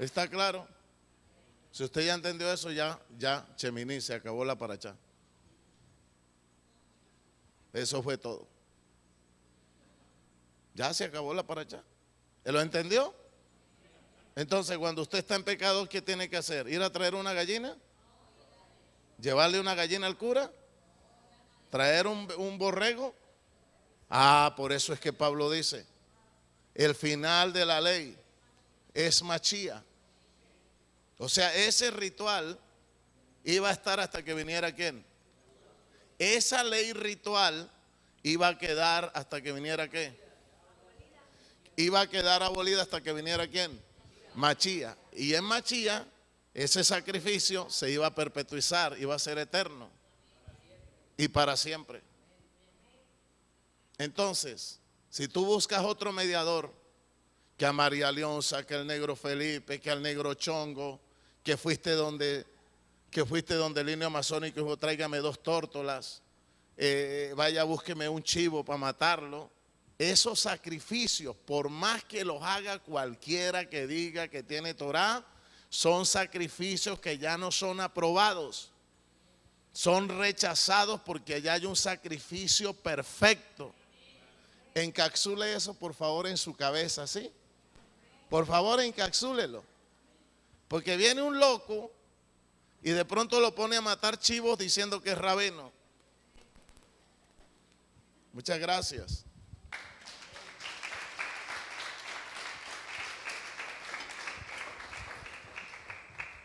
¿Está claro? Si usted ya entendió eso, ya, ya, Cheminí, se acabó la paracha. Eso fue todo. Ya se acabó la paracha. ¿Lo entendió? Entonces, cuando usted está en pecado, ¿qué tiene que hacer? ¿Ir a traer una gallina? ¿Llevarle una gallina al cura? ¿Traer un, un borrego? Ah, por eso es que Pablo dice, el final de la ley es machía. O sea, ese ritual iba a estar hasta que viniera quién. Esa ley ritual iba a quedar hasta que viniera qué. Iba a quedar abolida hasta que viniera quién. Machía. Y en Machía ese sacrificio se iba a perpetuizar, iba a ser eterno. Y para siempre. Entonces, si tú buscas otro mediador, que a María Leonza, que al negro Felipe, que al negro Chongo, que fuiste donde, que fuiste donde el niño amazónico dijo, tráigame dos tórtolas, eh, vaya, búsqueme un chivo para matarlo. Esos sacrificios, por más que los haga cualquiera que diga que tiene Torah, son sacrificios que ya no son aprobados. Son rechazados porque ya hay un sacrificio perfecto. Encapsule eso, por favor, en su cabeza, ¿sí? Por favor, encapsúlelo. Porque viene un loco y de pronto lo pone a matar chivos diciendo que es rabeno. Muchas gracias.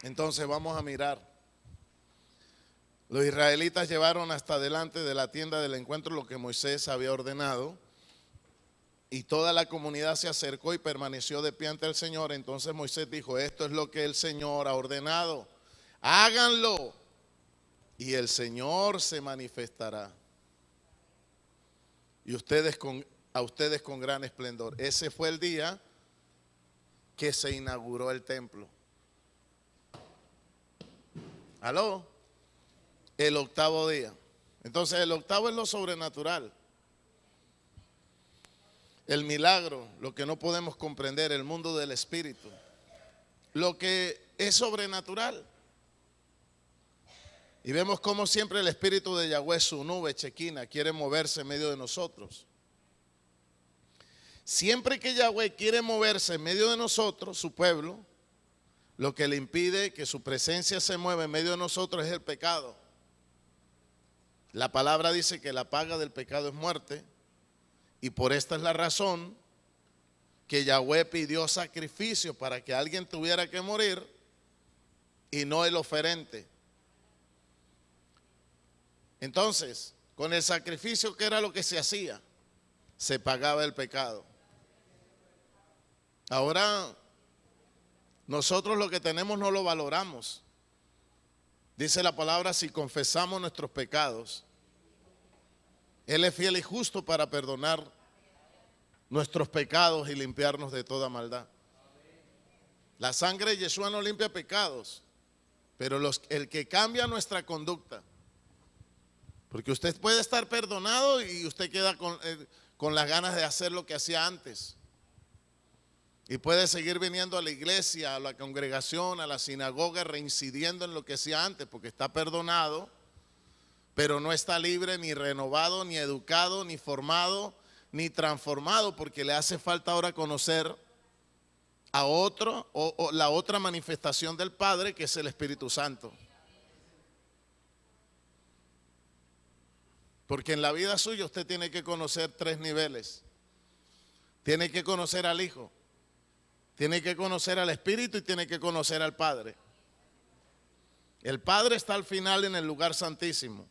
Entonces vamos a mirar. Los israelitas llevaron hasta delante de la tienda del encuentro lo que Moisés había ordenado y toda la comunidad se acercó y permaneció de pie ante el Señor. Entonces Moisés dijo, esto es lo que el Señor ha ordenado. Háganlo. Y el Señor se manifestará. Y ustedes con, a ustedes con gran esplendor. Ese fue el día que se inauguró el templo. ¿Aló? El octavo día. Entonces el octavo es lo sobrenatural el milagro, lo que no podemos comprender, el mundo del espíritu, lo que es sobrenatural. Y vemos cómo siempre el espíritu de Yahweh, su nube chequina, quiere moverse en medio de nosotros. Siempre que Yahweh quiere moverse en medio de nosotros, su pueblo, lo que le impide que su presencia se mueva en medio de nosotros es el pecado. La palabra dice que la paga del pecado es muerte, y por esta es la razón que Yahweh pidió sacrificio para que alguien tuviera que morir y no el oferente. Entonces, con el sacrificio, que era lo que se hacía? Se pagaba el pecado. Ahora, nosotros lo que tenemos no lo valoramos. Dice la palabra, si confesamos nuestros pecados, él es fiel y justo para perdonar nuestros pecados y limpiarnos de toda maldad. La sangre de Yeshua no limpia pecados, pero los, el que cambia nuestra conducta, porque usted puede estar perdonado y usted queda con eh, las ganas de hacer lo que hacía antes. Y puede seguir viniendo a la iglesia, a la congregación, a la sinagoga, reincidiendo en lo que hacía antes, porque está perdonado pero no está libre, ni renovado, ni educado, ni formado, ni transformado, porque le hace falta ahora conocer a otro o, la otra manifestación del Padre, que es el Espíritu Santo. Porque en la vida suya usted tiene que conocer tres niveles. Tiene que conocer al Hijo, tiene que conocer al Espíritu y tiene que conocer al Padre. El Padre está al final en el lugar santísimo.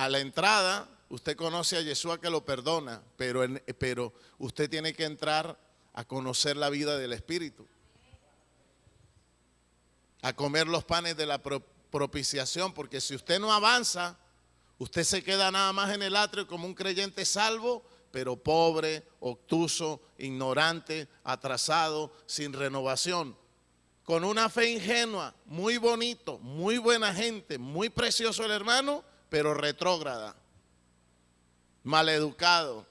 A la entrada, usted conoce a Yeshua que lo perdona, pero, pero usted tiene que entrar a conocer la vida del Espíritu, a comer los panes de la propiciación, porque si usted no avanza, usted se queda nada más en el atrio como un creyente salvo, pero pobre, obtuso, ignorante, atrasado, sin renovación, con una fe ingenua, muy bonito, muy buena gente, muy precioso el hermano, pero retrógrada, maleducado,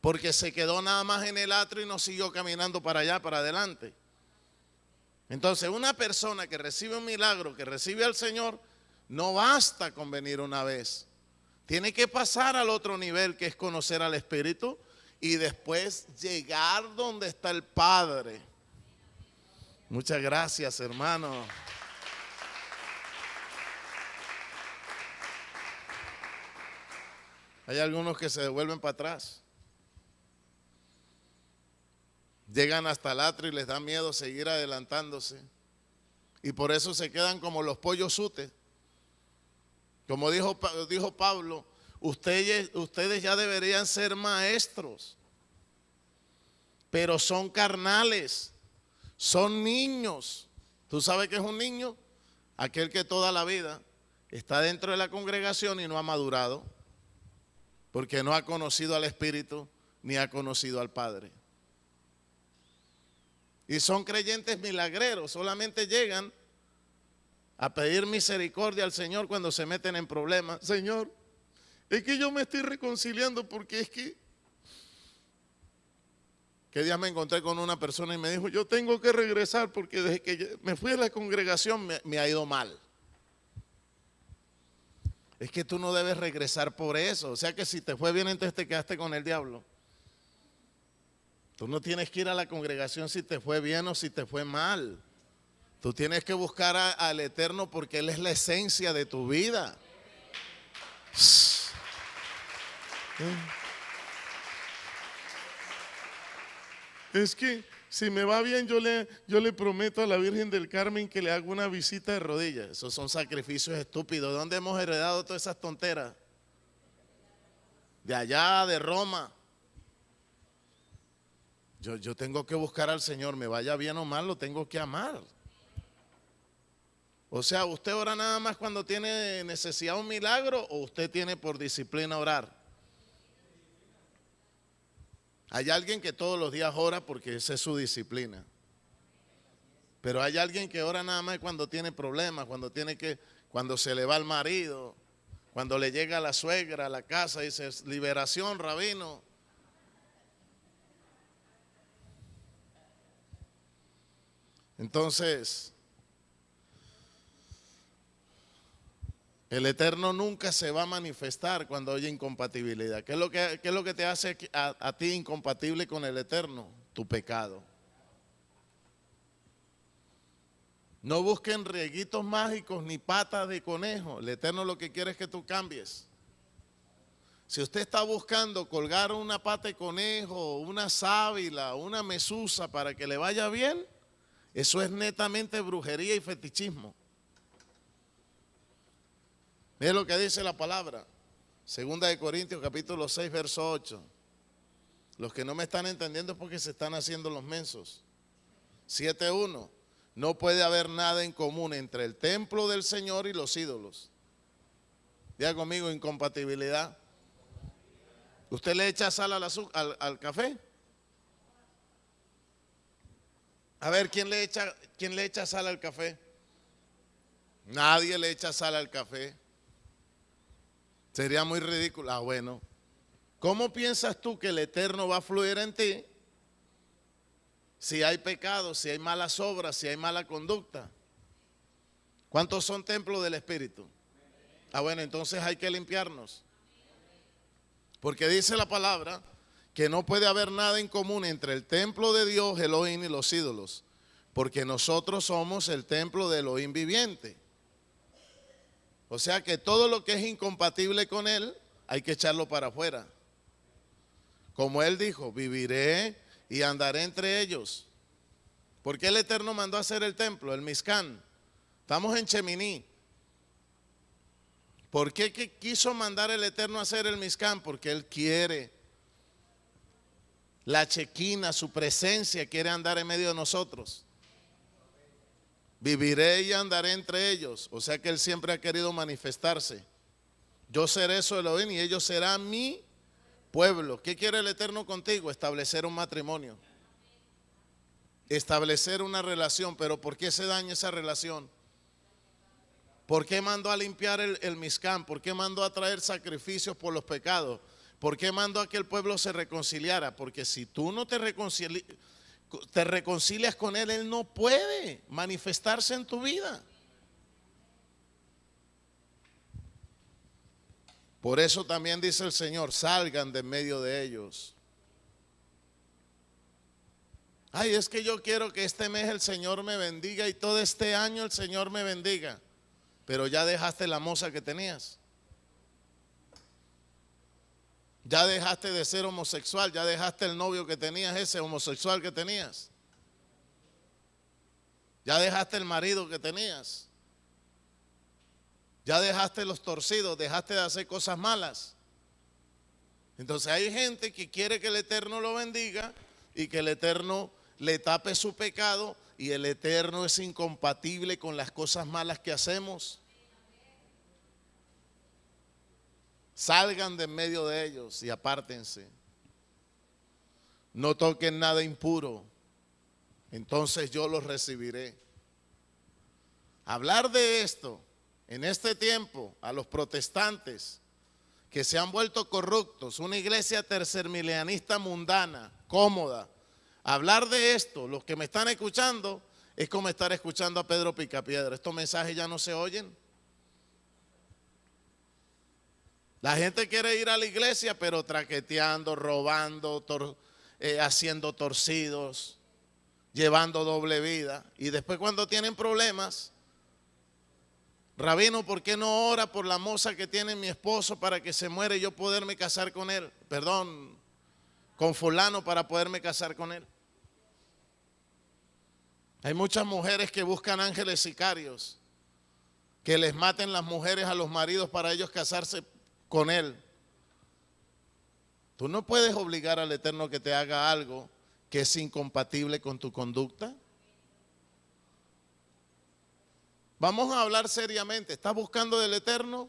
porque se quedó nada más en el atrio y no siguió caminando para allá, para adelante. Entonces, una persona que recibe un milagro, que recibe al Señor, no basta con venir una vez. Tiene que pasar al otro nivel, que es conocer al Espíritu, y después llegar donde está el Padre. Muchas gracias, hermano. Hay algunos que se devuelven para atrás. Llegan hasta el atrio y les da miedo seguir adelantándose. Y por eso se quedan como los pollos sutes. Como dijo, dijo Pablo, ustedes, ustedes ya deberían ser maestros, pero son carnales, son niños. ¿Tú sabes que es un niño? Aquel que toda la vida está dentro de la congregación y no ha madurado porque no ha conocido al Espíritu ni ha conocido al Padre. Y son creyentes milagreros, solamente llegan a pedir misericordia al Señor cuando se meten en problemas. Señor, es que yo me estoy reconciliando porque es que... Que día me encontré con una persona y me dijo, yo tengo que regresar porque desde que me fui a la congregación me ha ido mal. Es que tú no debes regresar por eso. O sea que si te fue bien, entonces te quedaste con el diablo. Tú no tienes que ir a la congregación si te fue bien o si te fue mal. Tú tienes que buscar al Eterno porque Él es la esencia de tu vida. Es que si me va bien, yo le, yo le prometo a la Virgen del Carmen que le hago una visita de rodillas. Esos son sacrificios estúpidos. ¿Dónde hemos heredado todas esas tonteras? De allá, de Roma. Yo, yo tengo que buscar al Señor, me vaya bien o mal, lo tengo que amar. O sea, ¿usted ora nada más cuando tiene necesidad un milagro o usted tiene por disciplina orar? Hay alguien que todos los días ora porque esa es su disciplina. Pero hay alguien que ora nada más cuando tiene problemas, cuando tiene que, cuando se le va al marido, cuando le llega la suegra a la casa y dice, liberación, rabino. Entonces, El Eterno nunca se va a manifestar cuando haya incompatibilidad. ¿Qué es lo que, es lo que te hace a, ti incompatible con el Eterno? Tu pecado. No busquen rieguitos mágicos ni patas de conejo. El Eterno lo que quiere es que tú cambies. Si usted está buscando colgar una pata de conejo, una sábila, una mesusa para que le vaya bien, eso es netamente brujería y fetichismo. Mire lo que dice la palabra. Segunda de Corintios capítulo 6, verso 8. Los que no me están entendiendo es porque se están haciendo los mensos. 7.1. No puede haber nada en común entre el templo del Señor y los ídolos. Diga conmigo, incompatibilidad. ¿Usted le echa sal al, café? A ver, ¿quién le, echa, ¿quién le echa sal al café? Nadie le echa sal al café. Sería muy ridículo. Ah, bueno. ¿Cómo piensas tú que el eterno va a fluir en ti si hay pecado, si hay malas obras, si hay mala conducta? ¿Cuántos son templos del Espíritu? Ah, bueno, entonces hay que limpiarnos. Porque dice la palabra que no puede haber nada en común entre el templo de Dios, Elohim y los ídolos. Porque nosotros somos el templo de Elohim viviente. O sea que todo lo que es incompatible con Él, hay que echarlo para afuera. Como Él dijo, viviré y andaré entre ellos. Porque el Eterno mandó a hacer el templo, el Miscán. Estamos en Cheminí. ¿Por qué quiso mandar el Eterno a hacer el Miscán? Porque Él quiere la chequina, su presencia quiere andar en medio de nosotros. Viviré y andaré entre ellos. O sea que Él siempre ha querido manifestarse. Yo seré su Elohim y ellos serán mi pueblo. ¿Qué quiere el Eterno contigo? Establecer un matrimonio. Establecer una relación. Pero ¿por qué se daña esa relación? ¿Por qué mandó a limpiar el, el ¿Por qué mandó a traer sacrificios por los pecados? ¿Por qué mandó a que el pueblo se reconciliara? Porque si tú no te reconcilias te reconcilias con Él, Él no puede manifestarse en tu vida. Por eso también dice el Señor, salgan de medio de ellos. Ay, es que yo quiero que este mes el Señor me bendiga y todo este año el Señor me bendiga. Pero ya dejaste la moza que tenías. Ya dejaste de ser homosexual, ya dejaste el novio que tenías, ese homosexual que tenías. Ya dejaste el marido que tenías. Ya dejaste los torcidos, dejaste de hacer cosas malas. Entonces hay gente que quiere que el Eterno lo bendiga y que el Eterno le tape su pecado y el Eterno es incompatible con las cosas malas que hacemos. Salgan de en medio de ellos y apártense. No toquen nada impuro, entonces yo los recibiré. Hablar de esto en este tiempo a los protestantes que se han vuelto corruptos, una iglesia tercermilianista mundana, cómoda. Hablar de esto, los que me están escuchando, es como estar escuchando a Pedro Picapiedra. Estos mensajes ya no se oyen. La gente quiere ir a la iglesia, pero traqueteando, robando, eh, haciendo torcidos, llevando doble vida. Y después cuando tienen problemas, Rabino, ¿por qué no ora por la moza que tiene mi esposo para que se muere y yo poderme casar con él? Perdón, con fulano para poderme casar con él. Hay muchas mujeres que buscan ángeles sicarios, que les maten las mujeres a los maridos para ellos casarse con Él. Tú no puedes obligar al Eterno que te haga algo que es incompatible con tu conducta. Vamos a hablar seriamente. ¿Estás buscando del Eterno?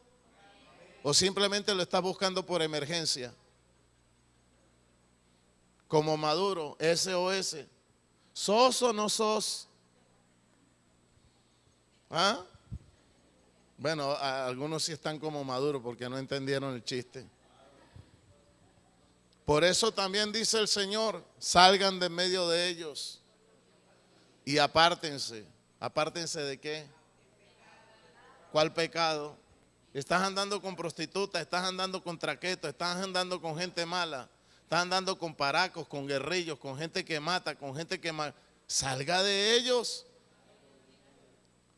¿O simplemente lo estás buscando por emergencia? Como Maduro, SOS. ¿Sos o no sos? ¿Ah? Bueno, algunos sí están como maduros porque no entendieron el chiste. Por eso también dice el Señor, salgan de medio de ellos y apártense. ¿Apártense de qué? ¿Cuál pecado? Estás andando con prostitutas, estás andando con traquetos, estás andando con gente mala, estás andando con paracos, con guerrillos, con gente que mata, con gente que... Salga de ellos.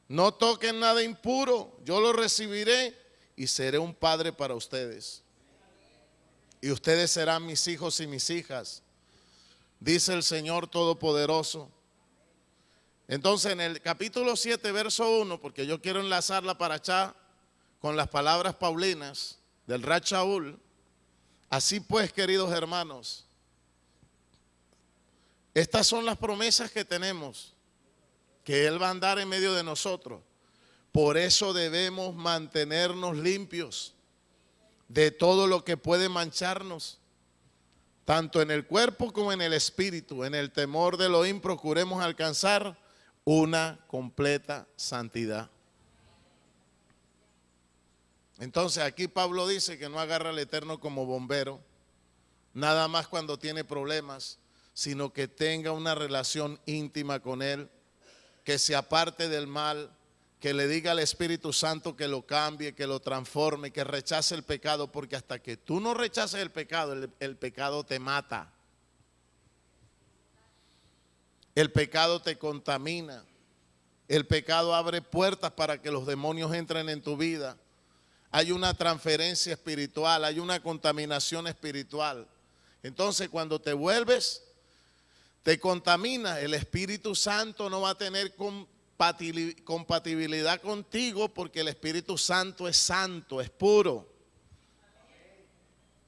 No toquen nada impuro, yo lo recibiré y seré un padre para ustedes. Y ustedes serán mis hijos y mis hijas, dice el Señor Todopoderoso. Entonces en el capítulo 7, verso 1, porque yo quiero enlazarla para allá con las palabras paulinas del Rachaúl. Así pues, queridos hermanos, estas son las promesas que tenemos que Él va a andar en medio de nosotros. Por eso debemos mantenernos limpios de todo lo que puede mancharnos, tanto en el cuerpo como en el espíritu. En el temor de lo procuremos alcanzar una completa santidad. Entonces aquí Pablo dice que no agarra al Eterno como bombero, nada más cuando tiene problemas, sino que tenga una relación íntima con Él que se aparte del mal, que le diga al Espíritu Santo que lo cambie, que lo transforme, que rechace el pecado, porque hasta que tú no rechaces el pecado, el, el pecado te mata. El pecado te contamina. El pecado abre puertas para que los demonios entren en tu vida. Hay una transferencia espiritual, hay una contaminación espiritual. Entonces cuando te vuelves te contamina, el Espíritu Santo no va a tener compatibilidad contigo porque el Espíritu Santo es santo, es puro.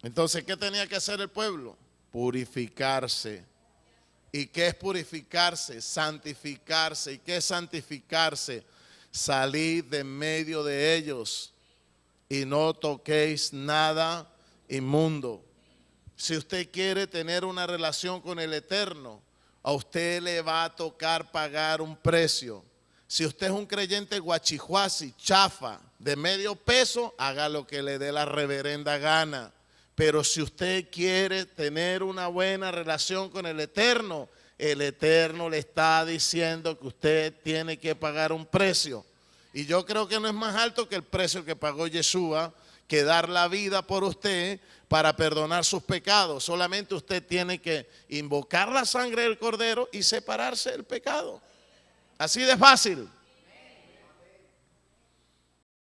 Entonces, ¿qué tenía que hacer el pueblo? Purificarse. ¿Y qué es purificarse? Santificarse. ¿Y qué es santificarse? Salid de medio de ellos y no toquéis nada inmundo. Si usted quiere tener una relación con el Eterno, a usted le va a tocar pagar un precio. Si usted es un creyente guachijuasi, chafa, de medio peso, haga lo que le dé la reverenda gana. Pero si usted quiere tener una buena relación con el Eterno, el Eterno le está diciendo que usted tiene que pagar un precio. Y yo creo que no es más alto que el precio que pagó Yeshua que dar la vida por usted para perdonar sus pecados. Solamente usted tiene que invocar la sangre del cordero y separarse del pecado. Así de fácil.